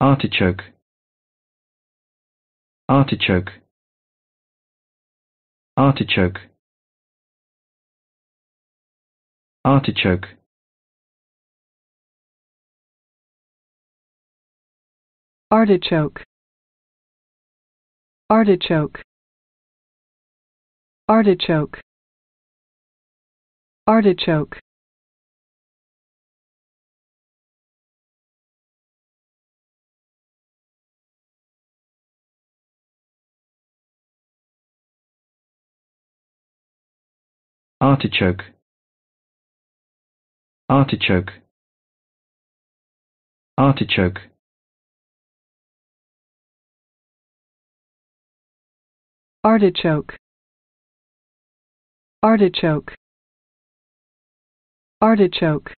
artichoke artichoke artichoke artichoke artichoke artichoke artichoke artichoke artichoke artichoke artichoke artichoke artichoke artichoke